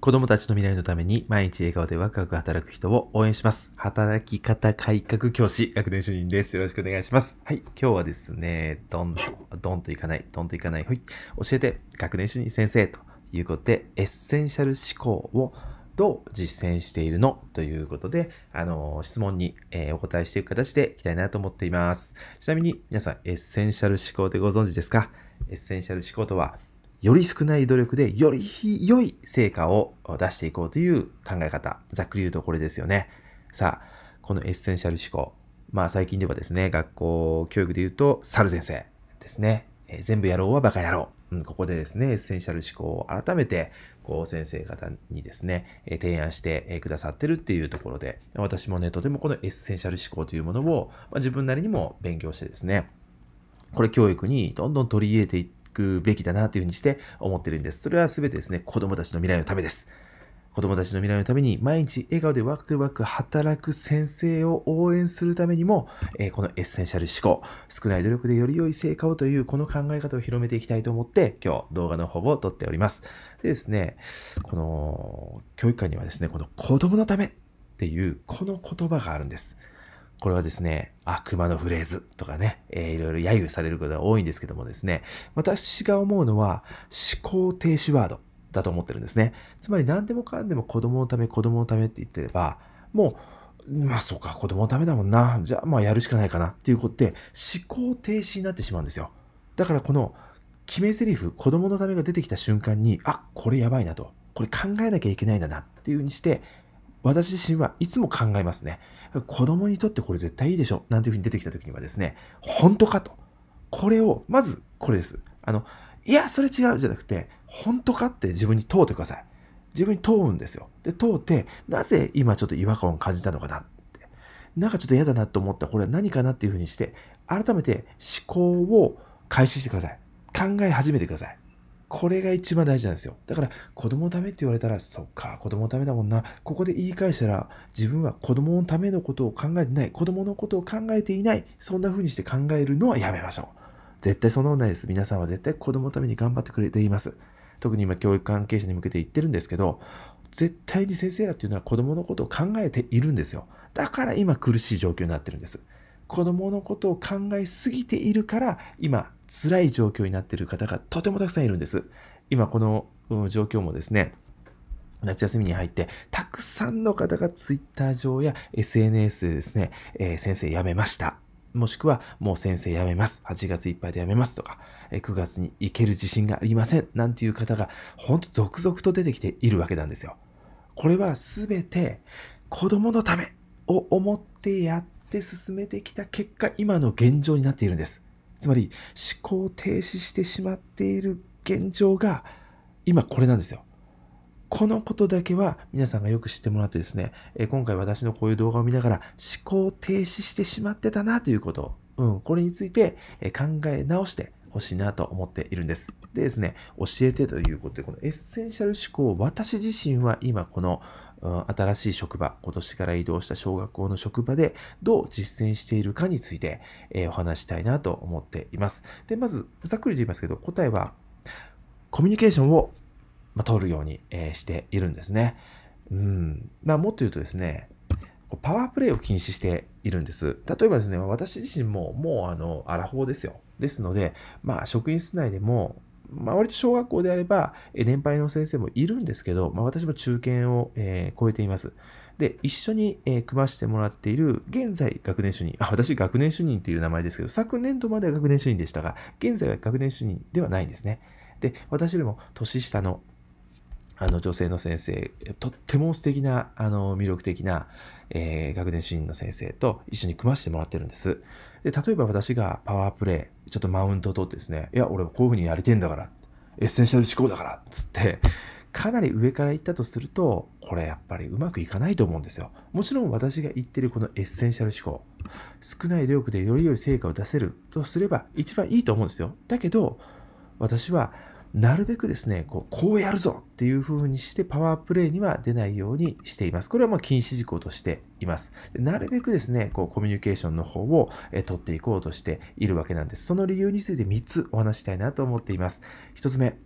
子供たちの未来のために毎日笑顔でワクワク働く人を応援します。働き方改革教師、学年主任です。よろしくお願いします。はい、今日はですね、ドンと、ドンといかない、ドンといかない、ほい、教えて、学年主任先生ということで、エッセンシャル思考をどう実践しているのということで、あの、質問に、えー、お答えしていく形でいきたいなと思っています。ちなみに、皆さん、エッセンシャル思考でご存知ですかエッセンシャル思考とは、より少ない努力でより良い成果を出していこうという考え方。ざっくり言うとこれですよね。さあ、このエッセンシャル思考。まあ最近ではですね、学校教育で言うと、猿先生ですね。えー、全部やろうはバカやろう。うん、ここでですね、エッセンシャル思考を改めて、こう先生方にですね、えー、提案してくださってるっていうところで、私もね、とてもこのエッセンシャル思考というものを、まあ、自分なりにも勉強してですね、これ教育にどんどん取り入れていって、くべきだなというふうにして思ってるんです。それは全てですね、子供たちの未来のためです。子供たちの未来のために毎日笑顔でワクワク働く先生を応援するためにも、えこのエッセンシャル思考、少ない努力でより良い成果をというこの考え方を広めていきたいと思って今日動画の方を撮っております。でですね、この教育界にはですね、この子供のためっていうこの言葉があるんです。これはですね、悪魔のフレーズとかね、えー、いろいろ揶揄されることが多いんですけどもですね、私が思うのは思考停止ワードだと思ってるんですね。つまり何でもかんでも子供のため子供のためって言ってれば、もう、まあそうか、子供のためだもんな。じゃあまあやるしかないかなっていうことで思考停止になってしまうんですよ。だからこの決め台詞、子供のためが出てきた瞬間に、あ、これやばいなと。これ考えなきゃいけないんだなっていうふうにして私自身はいつも考えますね。子供にとってこれ絶対いいでしょ。なんていうふうに出てきた時にはですね、本当かと。これを、まずこれです。あの、いや、それ違うじゃなくて、本当かって自分に問うてください。自分に問うんですよ。で、問うて、なぜ今ちょっと違和感を感じたのかなって。なんかちょっと嫌だなと思ったこれは何かなっていうふうにして、改めて思考を開始してください。考え始めてください。これが一番大事なんですよ。だから子供のためって言われたら、そっか、子供のためだもんな。ここで言い返したら、自分は子供のためのことを考えてない、子供のことを考えていない、そんな風にして考えるのはやめましょう。絶対そんなことないです。皆さんは絶対子供のために頑張ってくれています。特に今教育関係者に向けて言ってるんですけど、絶対に先生らっていうのは子供のことを考えているんですよ。だから今苦しい状況になってるんです。子供のことを考えすぎているから、今、辛い状況になっている方がとてもたくさんいるんです。今、この、状況もですね、夏休みに入って、たくさんの方が Twitter 上や SNS でですね、えー、先生辞めました。もしくは、もう先生辞めます。8月いっぱいで辞めますとか、9月に行ける自信がありません。なんていう方が、ほんと続々と出てきているわけなんですよ。これはすべて子供のためを思ってやって、って進めてきた結果、今の現状になっているんです。つまり、思考を停止してしまっている現状が、今これなんですよ。このことだけは皆さんがよく知ってもらってですね、え今回私のこういう動画を見ながら思考を停止してしまってたなということを、うん、これについて考え直してほしいなと思っているんです。でですね、教えてということで、このエッセンシャル思考、私自身は今この、新しい職場、今年から移動した小学校の職場でどう実践しているかについて、えお話したいなと思っています。で、まず、ざっくりと言いますけど、答えは、コミュニケーションを、ま取るように、えしているんですね。うん。まあ、もっと言うとですね、パワープレイを禁止しているんです。例えばですね、私自身ももうあの、アラフォーですよ。ですので、まあ、職員室内でも、まあ、割と小学校であれば、え年配の先生もいるんですけど、まあ、私も中堅を、えー、超えています。で、一緒に、えー、組ましてもらっている、現在学年主任、あ、私学年主任っていう名前ですけど、昨年度までは学年主任でしたが、現在は学年主任ではないんですね。で、私よりも年下の、あの女性の先生、とっても素敵な、あの、魅力的な、えー、学年主任の先生と一緒に組ましてもらってるんです。で、例えば私がパワープレイ、ちょっとマウントを取ってですね、いや、俺こういうふうにやりてんだから、エッセンシャル思考だから、つって、かなり上から行ったとすると、これやっぱりうまくいかないと思うんですよ。もちろん私が言ってるこのエッセンシャル思考、少ない努力でより良い成果を出せるとすれば一番いいと思うんですよ。だけど、私はなるべくですね、こうこうやるぞっていう風にしてパワープレイには出ないようにしています。これはう禁止事項としています。なるべくですね、こうコミュニケーションの方を、え取っていこうとしているわけなんです。その理由について3つお話したいなと思っています。1つ目、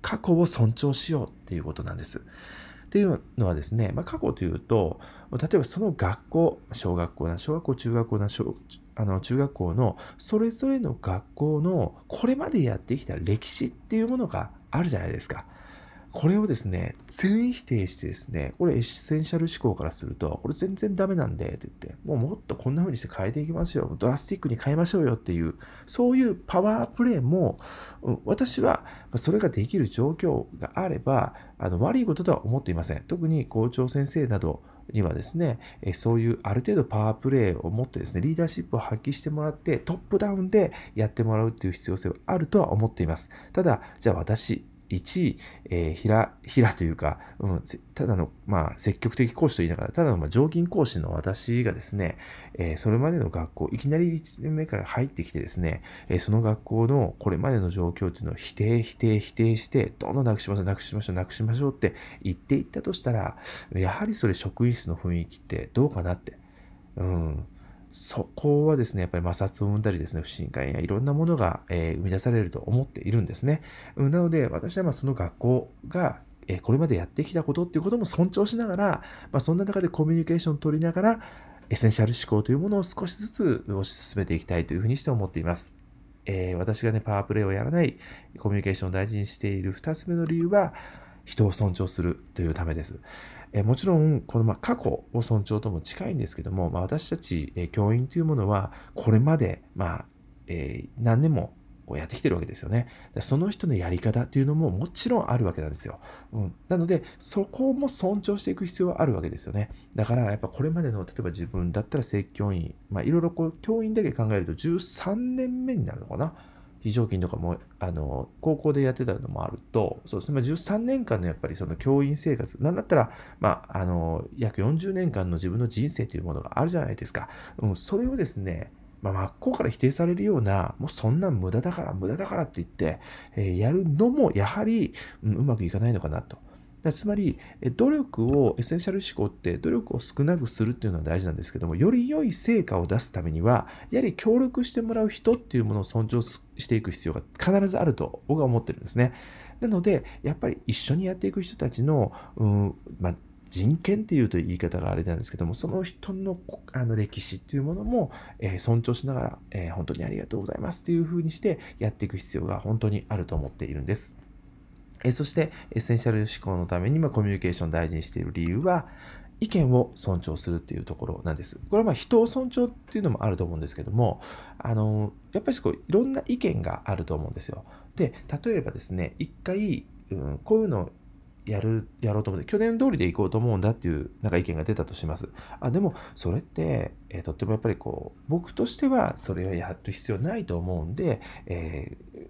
過去を尊重しようっていうことなんです。っていうのはですね、まあ、過去というと、例えばその学校、小学校な、小学校、中学校な、小あの中学校のそれぞれの学校のこれまでやってきた歴史っていうものがあるじゃないですか。これをですね、全否定してですね、これエッセンシャル思考からすると、これ全然ダメなんでって言って、もうもっとこんな風にして変えていきますよ。ドラスティックに変えましょうよっていう、そういうパワープレイも、うん、私はそれができる状況があれば、あの悪いこととは思っていません。特に校長先生など、にはですね、えそういうある程度パワープレイを持ってですね、リーダーシップを発揮してもらって、トップダウンでやってもらうっていう必要性はあるとは思っています。ただ、じゃあ私、1位、えー、平、平というか、うん、ただの、まあ、積極的講師と言いながら、ただの、まあ、常勤講師の私がですね、えー、それまでの学校、いきなり1年目から入ってきてですね、えー、その学校のこれまでの状況というのを否定、否定、否定して、どんどんなくしましょう、なくしましょう、なくしましょうって言っていったとしたら、やはりそれ職員室の雰囲気ってどうかなって、うん、そこはですね、やっぱり摩擦を生んだりですね、不信感やいろんなものが、えー、生み出されると思っているんですね。なので、私はまその学校がえこれまでやってきたことっていうことも尊重しながら、まあ、そんな中でコミュニケーションを取りながら、エッセンシャル思考というものを少しずつ推し進めていきたいというふうにして思っています。えー、私がね、パワープレイをやらない、コミュニケーションを大事にしている2つ目の理由は、人を尊重するというためです。えもちろん、このま過去を尊重とも近いんですけども、まあ、私たち、え教員というものは、これまで、まあ、えー、何年もこうやってきてるわけですよね。その人のやり方というのももちろんあるわけなんですよ。うん、なので、そこも尊重していく必要はあるわけですよね。だから、やっぱこれまでの、例えば自分だったら正教員、まいろいろこう、教員だけ考えると13年目になるのかな。非常勤とかもあの高校でやってたのもあるとそうですね、まあ、13年間のやっぱりその教員生活なんだったら、まあ、あの約40年間の自分の人生というものがあるじゃないですか、うん、それをですねまあ、真っ向から否定されるような、もうそんなん無駄だから、無駄だからって言って、えー、やるのも、やはり、うん、うまくいかないのかなと。つまり、努力を、エッセンシャル思考って努力を少なくするっていうのは大事なんですけども、より良い成果を出すためには、やはり協力してもらう人っていうものを尊重していく必要が必ずあると僕は思ってるんですね。なので、やっぱり一緒にやっていく人たちの、うんまあ、人権っていうと言い方があれなんですけども、その人のあの歴史っていうものも、えー、尊重しながら、えー、本当にありがとうございますっていうふうにしてやっていく必要が本当にあると思っているんです。えそして、エッセンシャル思考のために、まコミュニケーションを大事にしている理由は、意見を尊重するっていうところなんです。これはま人を尊重っていうのもあると思うんですけども、あの、やっぱりこういろんな意見があると思うんですよ。で、例えばですね、一回、うん、こういうのやる、やろうと思って、去年通りで行こうと思うんだっていう、なんか意見が出たとします。あ、でも、それって、えー、とってもやっぱりこう、僕としてはそれをやる必要ないと思うんで、えー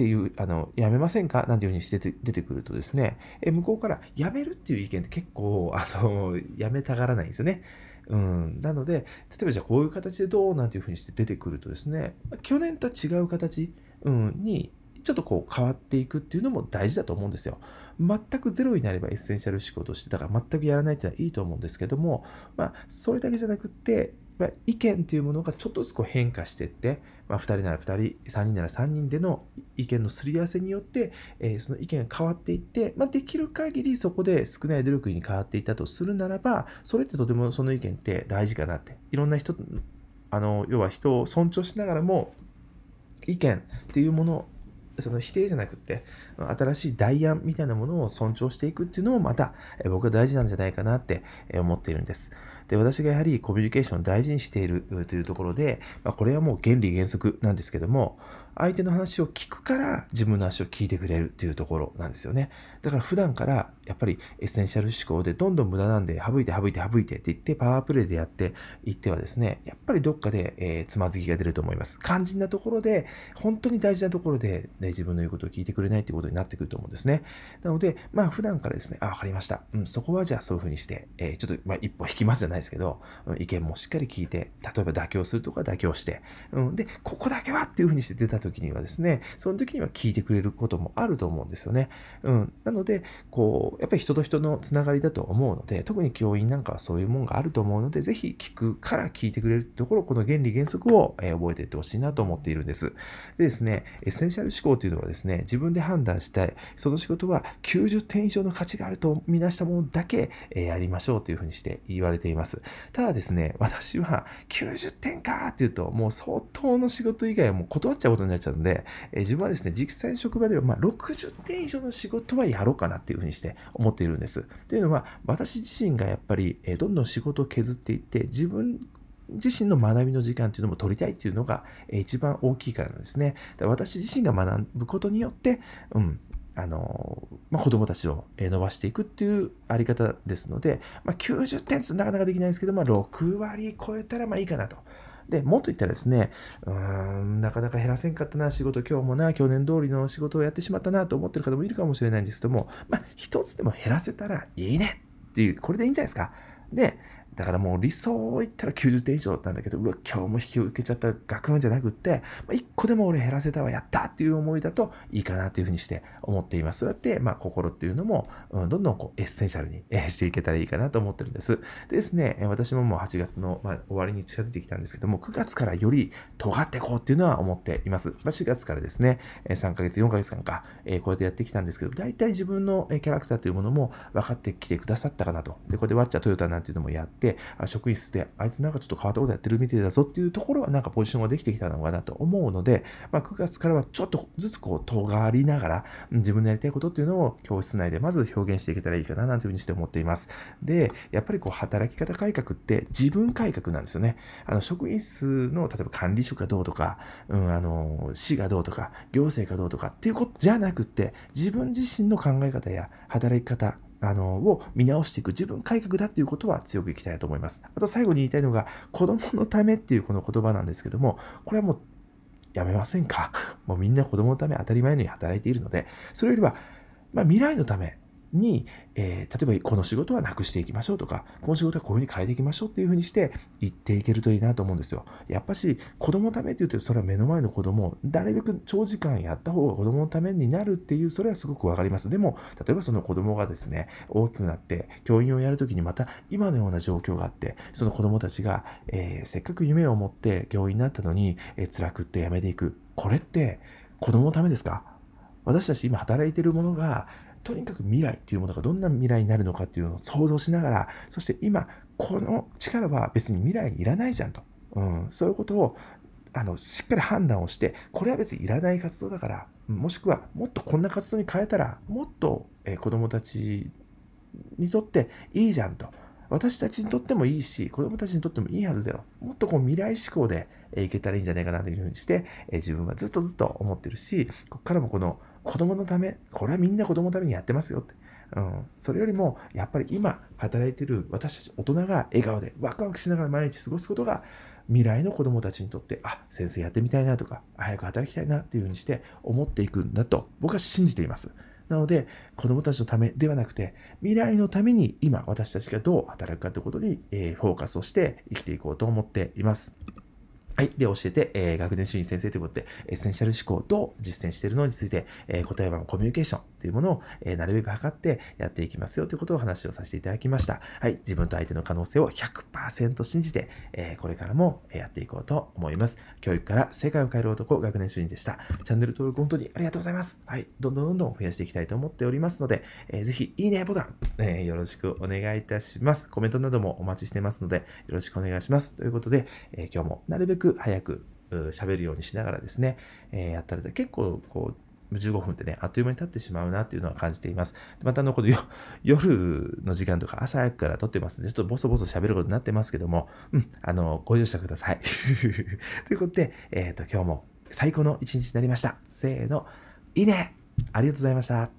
っていう、あの、やめませんかなんていうふうにして出てくるとですね、え向こうからやめるっていう意見って結構、あの、やめたがらないんですよね。うん、なので、例えばじゃあこういう形でどうなんていうふうにして出てくるとですね、去年と違う形、うん、にちょっとこう変わっていくっていうのも大事だと思うんですよ。全くゼロになればエッセンシャル思考として、だから全くやらないっていうのはいいと思うんですけども、まあ、それだけじゃなくって、ぱり意見というものがちょっとずつこう変化していって、まあ、2人なら2人3人なら3人での意見のすり合わせによって、えー、その意見が変わっていって、まあ、できる限りそこで少ない努力に変わっていたとするならばそれってとてもその意見って大事かなっていろんな人あの要は人を尊重しながらも意見っていうものその否定じゃなくって新しい代案みたいなものを尊重していくっていうのもまた僕は大事なんじゃないかなって思っているんです。で私がやはりコミュニケーションを大事にしているというところで、まあ、これはもう原理原則なんですけども相手の話を聞くから自分の話を聞いてくれるっていうところなんですよね。だから普段からやっぱりエッセンシャル思考でどんどん無駄なんで省いて省いて省いてって言ってパワープレイでやっていってはですね、やっぱりどっかで、えつまずきが出ると思います。肝心なところで、本当に大事なところで、ね、自分の言うことを聞いてくれないっていうことになってくると思うんですね。なので、まあ普段からですね、あ、わかりました。うん、そこはじゃあそういうふうにして、えー、ちょっと、まあ、一歩引きますじゃないですけど、意見もしっかり聞いて、例えば妥協するとか妥協して、うん、で、ここだけはっていうふうにして出た時にはですね、その時には聞いてくれることもあると思うんですよね。うん。なので、こう、やっぱり人と人のつながりだと思うので、特に教員なんかはそういうもんがあると思うので、ぜひ聞くから聞いてくれるところ、この原理原則を、え覚えていってほしいなと思っているんです。でですね、エッセンシャル思考というのはですね、自分で判断したい、その仕事は90点以上の価値があると見なしたものだけ、えやりましょうというふうにして言われています。ただですね、私は90点かっていうと、もう相当の仕事以外はもう断っちゃうことにになっちゃうので、えー、自分はですね、実際の職場では、まあ、60点以上の仕事はやろうかなっていうふうにして思っているんです。というのは、私自身がやっぱり、えー、どんどん仕事を削っていって、自分自身の学びの時間っていうのも取りたいっていうのが、え一番大きいからなんですね。だ私自身が学ぶことによって、うん、あのまあ、子どもたちを伸ばしていくっていうあり方ですので、まあ、90点ってなかなかできないんですけど、まあ、6割超えたらまあいいかなとで、もっと言ったらですね、うーん、なかなか減らせんかったな、仕事、今日もな、去年通りの仕事をやってしまったなと思ってる方もいるかもしれないんですけども、まあ、一つでも減らせたらいいねっていう、これでいいんじゃないですか。で、だからもう理想を言ったら90点以上だったんだけど、うわ、今日も引き受けちゃった、学問じゃなくって、まあ、1個でも俺減らせたわ、やったっていう思いだといいかなっていうふうにして思っています。そうやって、まあ、心っていうのも、うん、どんどんこうエッセンシャルに、えしていけたらいいかなと思ってるんです。でですね、私ももう8月の、まあ、終わりに近づいてきたんですけども、9月からより尖っていこうっていうのは思っています。まあ、4月からですね、3ヶ月、4ヶ月間か、えこうやってやってきたんですけど、大体自分のキャラクターというものも分かってきてくださったかなと。で、ここでワッチャトヨタなんていうのもやって、、あ職員室で、あいつなんかちょっと変わったことやってるみたいだぞっていうところは、なんかポジションができてきたのかなと思うので、まあ、9月からはちょっとずつこう、尖りながら、自分のやりたいことっていうのを教室内でまず表現していけたらいいかななんていうふうにして思っています。で、やっぱりこう、働き方改革って自分改革なんですよね。あの、職員室の、例えば管理職がどうとか、うん、あの、市がどうとか、行政がどうとかっていうことじゃなくて、自分自身の考え方や働き方、あの、を見直していく自分改革だっていうことは強くいきたいと思います。あと最後に言いたいのが、子供のためっていうこの言葉なんですけども、これはもうやめませんか。もうみんな子供のため当たり前のように働いているので、それよりは、まあ、未来のため、に、えー、例えばこの仕事はなくしていきましょうとか、この仕事はこういうふうに変えていきましょうっていうふうにして行っていけるといいなと思うんですよ。やっぱし子供のためって言うと、それは目の前の子供なるべく長時間やった方が子供のためになるっていう、それはすごくわかります。でも、例えばその子供がですね、大きくなって教員をやるときにまた今のような状況があって、その子供たちが、えー、せっかく夢を持って教員になったのに、えー、辛くってやめていく。これって子供のためですか私たち今働いてるものが、とにかく未来っていうものがどんな未来になるのかっていうのを想像しながら、そして今、この力は別に未来にいらないじゃんと。うん、そういうことをあのしっかり判断をして、これは別にいらない活動だから、もしくはもっとこんな活動に変えたら、もっと、えー、子どもたちにとっていいじゃんと。私たちにとってもいいし、子供たちにとってもいいはずだよ。もっとこう未来志向で、えいけたらいいんじゃないかなというふうにして、え自分はずっとずっと思ってるし、こっからもこの子供のため、これはみんな子供のためにやってますよって。うん、それよりも、やっぱり今働いてる私たち大人が笑顔でワクワクしながら毎日過ごすことが未来の子供たちにとって、あ、先生やってみたいなとか、早く働きたいなっていうふうにして思っていくんだと僕は信じています。なので、子供たちのためではなくて、未来のために今私たちがどう働くかということに、えフォーカスをして生きていこうと思っています。はい。で、教えて、えー、学年主任先生ということで、エッセンシャル思考をどう実践しているのについて、えー、答えはコミュニケーション、っていうものを、えー、なるべく測ってやっていきますよということを話をさせていただきました。はい、自分と相手の可能性を100%信じて、えー、これからもやっていこうと思います。教育から世界を変える男、学年主任でした。チャンネル登録本当にありがとうございます。はい、どんどんどんどん増やしていきたいと思っておりますので、えー、ぜひいいねボタン、えー、よろしくお願いいたします。コメントなどもお待ちしてますので、よろしくお願いします。ということで、え今日もなるべく早く喋るようにしながらですね、えー、やったら結構こう15分ってね、あっという間に経ってしまうなっていうのは感じています。また、の、この夜の時間とか朝早くから撮ってますんで、ちょっとボソボソ喋ることになってますけども、うん、あの、ご容赦ください。ということで、えっ、ー、と、今日も最高の一日になりました。せーの、いいねありがとうございました。